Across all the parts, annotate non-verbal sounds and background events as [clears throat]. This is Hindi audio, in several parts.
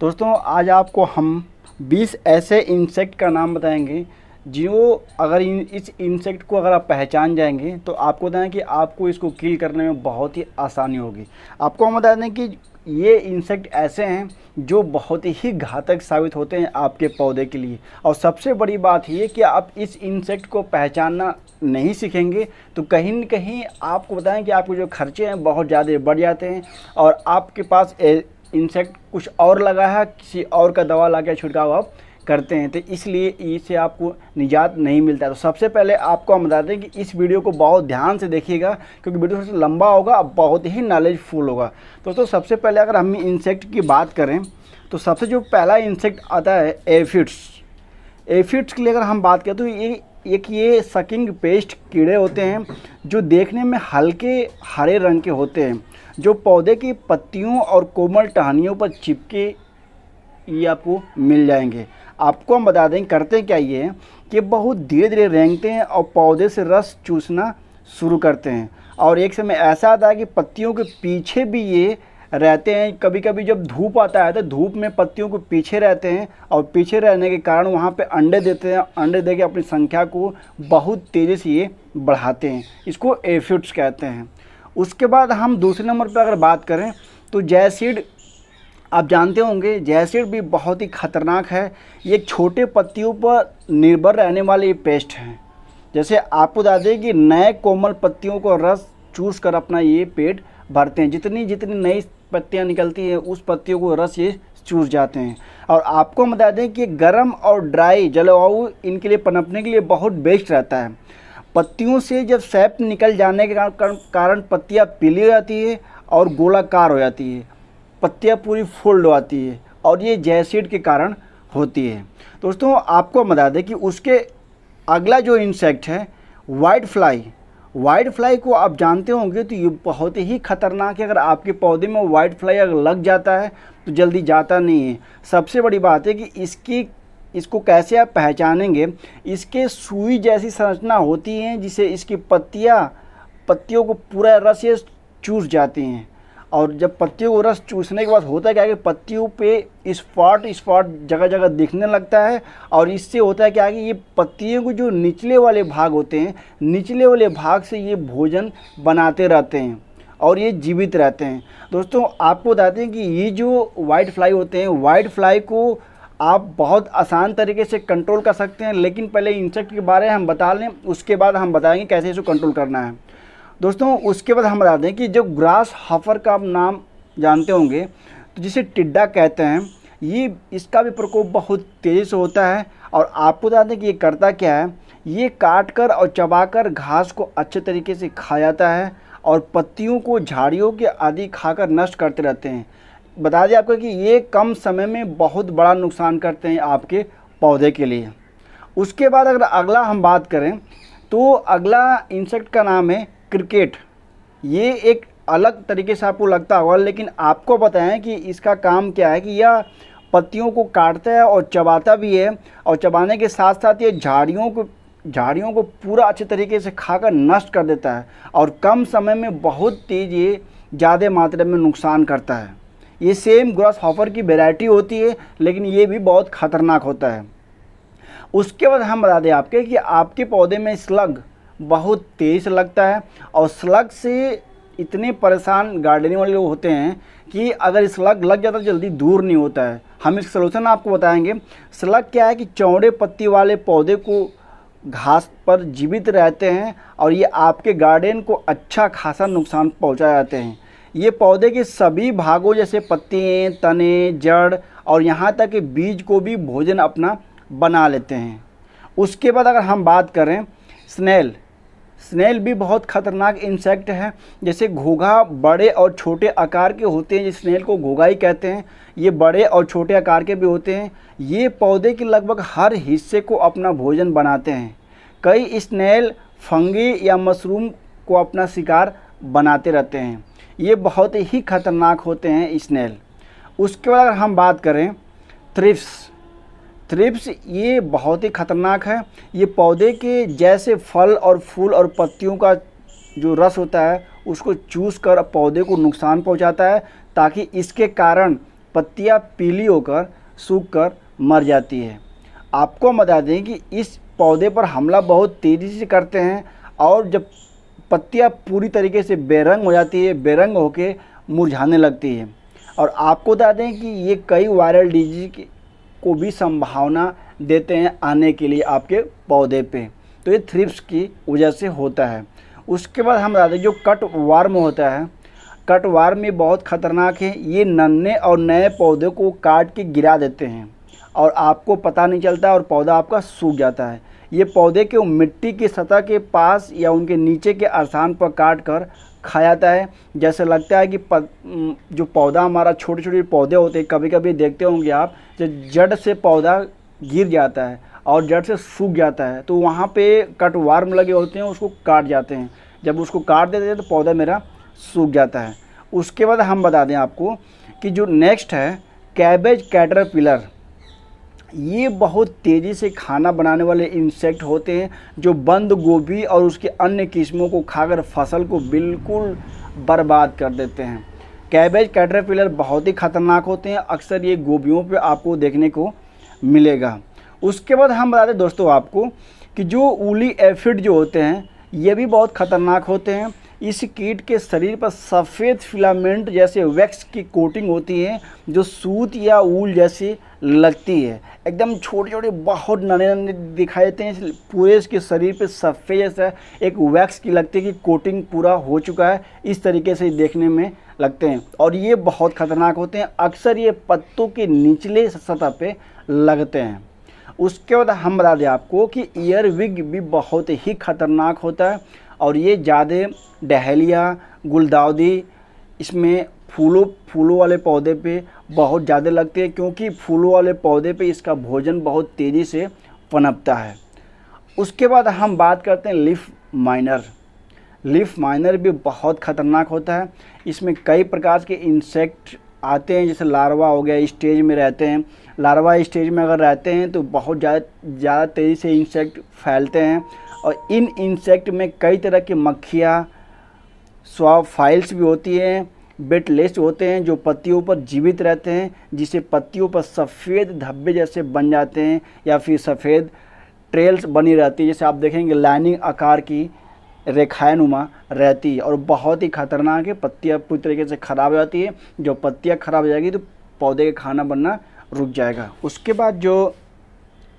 दोस्तों आज आपको हम 20 ऐसे इंसेक्ट का नाम बताएंगे जो अगर इन इस इंसेक्ट को अगर आप पहचान जाएंगे तो आपको बताएं कि आपको इसको किल करने में बहुत ही आसानी होगी आपको हम बता दें कि ये इंसेक्ट ऐसे हैं जो बहुत ही घातक साबित होते हैं आपके पौधे के लिए और सबसे बड़ी बात ये कि आप इस इंसेक्ट को पहचानना नहीं सीखेंगे तो कहीं न कहीं आपको बताएं कि आपके जो खर्चे हैं बहुत ज़्यादा बढ़ जाते हैं और आपके पास ए, इंसेक्ट कुछ और लगा है किसी और का दवा ला के छिड़काव आप करते हैं तो इसलिए इससे आपको निजात नहीं मिलता है तो सबसे पहले आपको हम बताते हैं कि इस वीडियो को बहुत ध्यान से देखिएगा क्योंकि वीडियो सबसे लंबा होगा बहुत ही नॉलेजफुल होगा दोस्तों तो सबसे पहले अगर हम इंसेक्ट की बात करें तो सबसे जो पहला इंसेक्ट आता है एफिड्स एफिड्स के लिए अगर हम बात करें तो ये एक ये सकिंग पेस्ट कीड़े होते हैं जो देखने में हल्के हरे रंग के होते हैं जो पौधे की पत्तियों और कोमल टहनियों पर चिपके ये आपको मिल जाएंगे आपको हम बता दें करते क्या ये हैं कि बहुत धीरे धीरे रेंगते हैं और पौधे से रस चूसना शुरू करते हैं और एक समय ऐसा आता है कि पत्तियों के पीछे भी ये रहते हैं कभी कभी जब धूप आता है तो धूप में पत्तियों को पीछे रहते हैं और पीछे रहने के कारण वहाँ पे अंडे देते हैं अंडे दे के अपनी संख्या को बहुत तेज़ी से ये बढ़ाते हैं इसको एफ्यूट्स कहते हैं उसके बाद हम दूसरे नंबर पर अगर बात करें तो जैसीड आप जानते होंगे जैसीड भी बहुत ही खतरनाक है ये छोटे पत्तियों पर निर्भर रहने वाले ये पेस्ट हैं जैसे आपको बता दें कि नए कोमल पत्तियों को रस चूस कर अपना ये पेट भरते हैं जितनी जितनी नई पत्तियाँ निकलती हैं उस पत्तियों को रस ये चूस जाते हैं और आपको बता दें कि गर्म और ड्राई जलवायु इनके लिए पनपने के लिए बहुत बेस्ट रहता है पत्तियों से जब सैप निकल जाने के कारण पत्तियाँ पीली हो जाती है और गोलाकार हो जाती है पत्तियाँ पूरी फोल्ड हो जाती है और ये जैसिड के कारण होती है दोस्तों आपको बता दें कि उसके अगला जो इंसेक्ट है वाइट फ्लाई वाइट फ्लाई को आप जानते होंगे तो ये बहुत ही खतरनाक है अगर आपके पौधे में वाइट फ्लाई अगर लग जाता है तो जल्दी जाता नहीं है सबसे बड़ी बात है कि इसकी इसको कैसे आप पहचानेंगे इसके सुई जैसी संरचना होती है जिसे इसकी पत्तियाँ पत्तियों को पूरा रस ये चूस जाती हैं और जब पत्तियों को रस चूसने के बाद होता है क्या कि पत्तियों पे स्पॉट स्पॉट जगह जगह दिखने लगता है और इससे होता है क्या कि ये पत्तियों को जो निचले वाले भाग होते हैं निचले वाले भाग से ये भोजन बनाते रहते हैं और ये जीवित रहते हैं दोस्तों आपको बताते हैं कि ये जो वाइट फ्लाई होते हैं वाइट फ्लाई को आप बहुत आसान तरीके से कंट्रोल कर सकते हैं लेकिन पहले इंसेक्ट के बारे में हम बता लें उसके बाद हम बताएंगे कैसे इसको कंट्रोल करना है दोस्तों उसके बाद हम बता दें कि जो ग्रास हाफर का आप नाम जानते होंगे तो जिसे टिड्डा कहते हैं ये इसका भी प्रकोप बहुत तेज़ी से होता है और आपको बता दें कि ये करता क्या है ये काट कर और कर घास को अच्छे तरीके से खा जाता है और पत्तियों को झाड़ियों के आदि खाकर नष्ट करते रहते हैं बता दें आपको कि ये कम समय में बहुत बड़ा नुकसान करते हैं आपके पौधे के लिए उसके बाद अगर अगला हम बात करें तो अगला इंसेक्ट का नाम है क्रिकेट ये एक अलग तरीके से आपको लगता होगा लेकिन आपको बताएं कि इसका काम क्या है कि यह पत्तियों को काटता है और चबाता भी है और चबाने के साथ साथ ये झाड़ियों को झाड़ियों को पूरा अच्छे तरीके से खाकर नष्ट कर देता है और कम समय में बहुत तेज़ ये ज़्यादा मात्रा में नुकसान करता है ये सेम ग्रॉस हॉपर की वेराइटी होती है लेकिन ये भी बहुत ख़तरनाक होता है उसके बाद हम बता दें आपके कि आपके पौधे में स्लग बहुत तेज़ लगता है और स्लग से इतने परेशान गार्डनिंग वाले लोग होते हैं कि अगर स्लग लग जाता तो जल्दी दूर नहीं होता है हम इस सलूशन आपको बताएंगे स्लग क्या है कि चौड़े पत्ती वाले पौधे को घास पर जीवित रहते हैं और ये आपके गार्डन को अच्छा खासा नुकसान पहुंचा जाते हैं ये पौधे के सभी भागों जैसे पत्ते तने जड़ और यहाँ तक कि बीज को भी भोजन अपना बना लेते हैं उसके बाद अगर हम बात करें स्नेल स्नेल भी बहुत खतरनाक इंसेक्ट है जैसे घोघा बड़े और छोटे आकार के होते हैं जिस स्नेल को घोघा ही कहते हैं ये बड़े और छोटे आकार के भी होते हैं ये पौधे के लगभग हर हिस्से को अपना भोजन बनाते हैं कई स्नेल फंगी या मशरूम को अपना शिकार बनाते रहते हैं ये बहुत ही खतरनाक होते हैं स्नेल उसके बाद अगर हम बात करें थ्रिप्स थ्रिप्स ये बहुत ही खतरनाक है ये पौधे के जैसे फल और फूल और पत्तियों का जो रस होता है उसको चूस कर पौधे को नुकसान पहुंचाता है ताकि इसके कारण पत्तियाँ पीली होकर सूख कर मर जाती है आपको हम बता दें कि इस पौधे पर हमला बहुत तेज़ी से करते हैं और जब पत्तियाँ पूरी तरीके से बेरंग हो जाती है बेरंग होकर मुरझाने लगती है और आपको बता दें कि ये कई वायरल डिजीज को भी संभावना देते हैं आने के लिए आपके पौधे पे तो ये थ्रिप्स की वजह से होता है उसके बाद हम बता दें जो कट वार्म होता है कट वार्म ये बहुत ख़तरनाक है ये नन्हे और नए पौधे को काट के गिरा देते हैं और आपको पता नहीं चलता और पौधा आपका सूख जाता है ये पौधे के मिट्टी की सतह के पास या उनके नीचे के आसान पर काट कर खा जाता है जैसे लगता है कि प, जो पौधा हमारा छोटे छोटे पौधे होते हैं कभी कभी देखते होंगे आप जब जड़ से पौधा गिर जाता है और जड़ से सूख जाता है तो वहाँ पे कट वार्म लगे होते हैं उसको काट जाते हैं जब उसको काट देते हैं तो पौधा मेरा सूख जाता है उसके बाद हम बता दें आपको कि जो नेक्स्ट है कैबेज कैटर पिलर ये बहुत तेज़ी से खाना बनाने वाले इंसेक्ट होते हैं जो बंद गोभी और उसके अन्य किस्मों को खाकर फसल को बिल्कुल बर्बाद कर देते हैं कैबेज कैटरपिलर बहुत ही ख़तरनाक होते हैं अक्सर ये गोभियों पे आपको देखने को मिलेगा उसके बाद हम बताते दें दोस्तों आपको कि जो उली एफिड जो होते हैं ये भी बहुत ख़तरनाक होते हैं इस कीट के शरीर पर सफ़ेद फिलामेंट जैसे वैक्स की कोटिंग होती है जो सूत या ऊल जैसी लगती है एकदम छोटे छोटे बहुत नन्हे नन्हे दिखाई देते हैं पूरे इसके शरीर पे सफ़ेद जैसा एक वैक्स की लगती है कि कोटिंग पूरा हो चुका है इस तरीके से देखने में लगते हैं और ये बहुत ख़तरनाक होते हैं अक्सर ये पत्तों के निचले सतह पर लगते हैं उसके बाद हम बता दें आपको कि ईयर विग भी बहुत ही ख़तरनाक होता है और ये ज़्यादा डहलिया गुलदाउदी इसमें फूलों फूलों वाले पौधे पे बहुत ज़्यादा लगते हैं क्योंकि फूलों वाले पौधे पे इसका भोजन बहुत तेज़ी से पनपता है उसके बाद हम बात करते हैं लिफ माइनर लिफ माइनर भी बहुत ख़तरनाक होता है इसमें कई प्रकार के इंसेक्ट आते हैं जैसे लार्वा हो गया स्टेज में रहते हैं लार्वा स्टेज में अगर रहते हैं तो बहुत ज़्यादा ज़्यादा तेज़ी से इंसेक्ट फैलते हैं और इन इंसेक्ट में कई तरह की मक्खियाँ स्वाव फाइल्स भी होती हैं बेटलेस होते हैं जो पत्तियों पर जीवित रहते हैं जिसे पत्तियों पर सफ़ेद धब्बे जैसे बन जाते हैं या फिर सफ़ेद ट्रेल्स बनी रहती है जैसे आप देखेंगे लाइनिंग आकार की नुमा रहती है और बहुत ही खतरनाक है पत्तियाँ पूरी तरीके से ख़राब हो जाती है जो पत्तियाँ ख़राब हो जाएगी तो पौधे का खाना बनना रुक जाएगा उसके बाद जो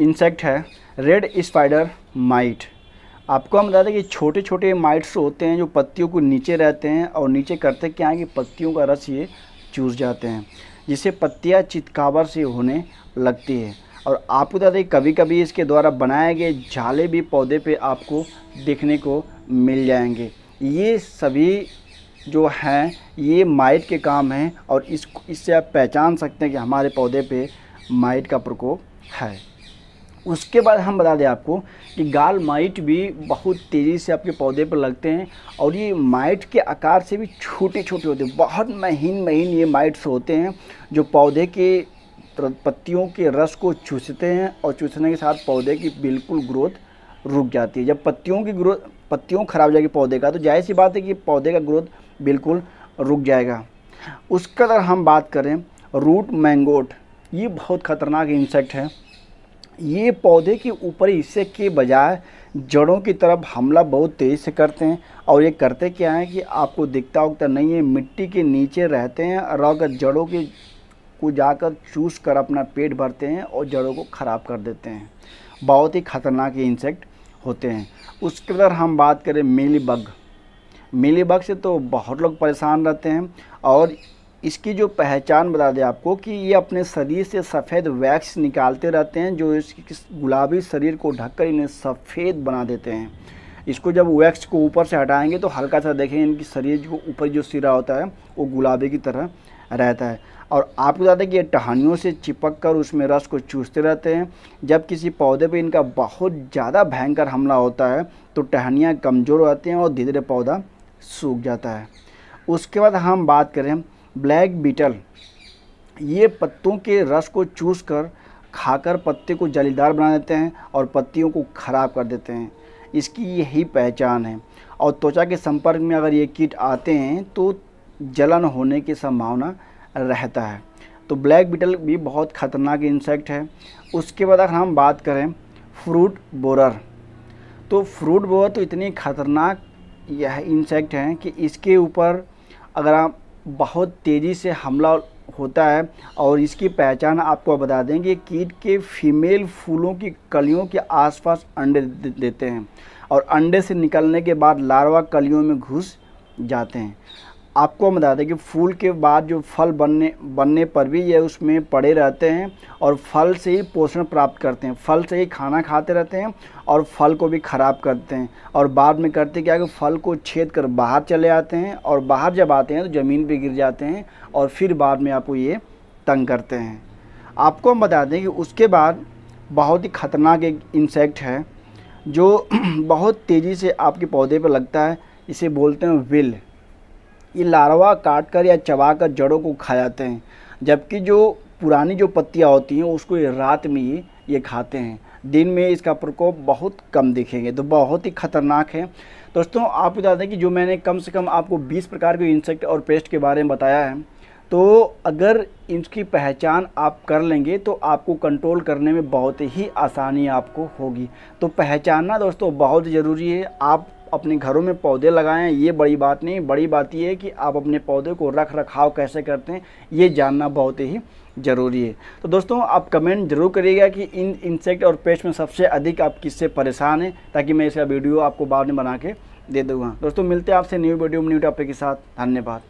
इंसेक्ट है रेड स्पाइडर माइट आपको हम बता दें कि छोटे छोटे माइट्स होते हैं जो पत्तियों को नीचे रहते हैं और नीचे करते क्या है कि पत्तियों का रस ये चूस जाते हैं जिससे पत्तियाँ चितकावर से होने लगती है और आपको बता दें कभी कभी इसके द्वारा बनाए गए झाले भी पौधे पे आपको देखने को मिल जाएंगे ये सभी जो हैं ये माइट के काम हैं और इस इससे आप पहचान सकते हैं कि हमारे पौधे पे माइट का प्रकोप है उसके बाद हम बता दें आपको कि गाल माइट भी बहुत तेज़ी से आपके पौधे पर लगते हैं और ये माइट के आकार से भी छोटे छोटे होते हैं बहुत महीन महीन ये माइट्स होते हैं जो पौधे के पत्तियों के रस को चूसते हैं और चूसने के साथ पौधे की बिल्कुल ग्रोथ रुक जाती है जब पत्तियों की ग्रोथ पत्तियों खराब हो जाएगी पौधे का तो जाहिर सी बात है कि पौधे का ग्रोथ बिल्कुल रुक जाएगा उसका अगर हम बात करें रूट मैंगोट ये बहुत ख़तरनाक इंसेक्ट है ये पौधे के ऊपरी हिस्से के बजाय जड़ों की तरफ हमला बहुत तेज़ से करते हैं और ये करते क्या है कि आपको दिखता उगता नहीं है मिट्टी के नीचे रहते हैं और अगर जड़ों के को जाकर चूस कर अपना पेट भरते हैं और जड़ों को ख़राब कर देते हैं बहुत ही ख़तरनाक इंसेक्ट होते हैं उसके अगर हम बात करें मेली बग बग से तो बहुत लोग परेशान रहते हैं और इसकी जो पहचान बता दें आपको कि ये अपने शरीर से सफ़ेद वैक्स निकालते रहते हैं जो इस गुलाबी शरीर को ढककर इन्हें सफ़ेद बना देते हैं इसको जब वैक्स को ऊपर से हटाएंगे तो हल्का सा देखें इनकी शरीर को ऊपर जो सिरा होता है वो गुलाबी की तरह रहता है और आपको बता दें कि ये टहनियों से चिपक कर उसमें रस को चूसते रहते हैं जब किसी पौधे पर इनका बहुत ज़्यादा भयंकर हमला होता है तो टहनियाँ कमज़ोर हो जाती हैं और धीरे धीरे पौधा सूख जाता है उसके बाद हम बात करें ब्लैक बीटल ये पत्तों के रस को चूस कर खाकर पत्ते को जालीदार बना देते हैं और पत्तियों को ख़राब कर देते हैं इसकी यही पहचान है और त्वचा के संपर्क में अगर ये कीट आते हैं तो जलन होने की संभावना रहता है तो ब्लैक बीटल भी बहुत ख़तरनाक इंसेक्ट है उसके बाद अगर हम बात करें फ्रूट बोरर तो फ्रूट बोरर तो इतनी ख़तरनाक यह इंसेक्ट हैं कि इसके ऊपर अगर आप बहुत तेज़ी से हमला होता है और इसकी पहचान आपको बता दें कि कीट के फीमेल फूलों की कलियों के आसपास अंडे देते हैं और अंडे से निकलने के बाद लार्वा कलियों में घुस जाते हैं आपको हम बता दें कि फूल के बाद जो फल बनने बनने पर भी ये उसमें पड़े रहते हैं और फल से ही पोषण प्राप्त करते हैं फल से ही खाना खाते रहते हैं और फल को भी ख़राब करते हैं और बाद में करते क्या कि फल को छेद कर बाहर चले आते हैं और बाहर जब आते हैं तो ज़मीन पर गिर जाते हैं और फिर बाद में आपको ये तंग करते हैं आपको हम बता दें कि उसके बाद बहुत ही ख़तरनाक एक इंसेक्ट है जो [clears throat] बहुत तेज़ी से आपके पौधे पर लगता है इसे बोलते हैं विल ये लार्वा काट कर या चबा कर जड़ों को खा जाते हैं जबकि जो पुरानी जो पत्तियाँ होती हैं उसको ये रात में ही ये खाते हैं दिन में इसका प्रकोप बहुत कम दिखेंगे तो बहुत ही खतरनाक है दोस्तों आप बता दें कि जो मैंने कम से कम आपको 20 प्रकार के इंसेक्ट और पेस्ट के बारे में बताया है तो अगर इनकी पहचान आप कर लेंगे तो आपको कंट्रोल करने में बहुत ही आसानी आपको होगी तो पहचानना दोस्तों बहुत ज़रूरी है आप अपने घरों में पौधे लगाएं ये बड़ी बात नहीं बड़ी बात ये है कि आप अपने पौधे को रख रखाव कैसे करते हैं ये जानना बहुत ही ज़रूरी है तो दोस्तों आप कमेंट जरूर करिएगा कि इन इंसेक्ट और पेस्ट में सबसे अधिक आप किससे परेशान हैं ताकि मैं इसका वीडियो आपको बाद में बना के दे दूँगा दोस्तों मिलते हैं आपसे न्यू वीडियो न्यू टॉपिक के साथ धन्यवाद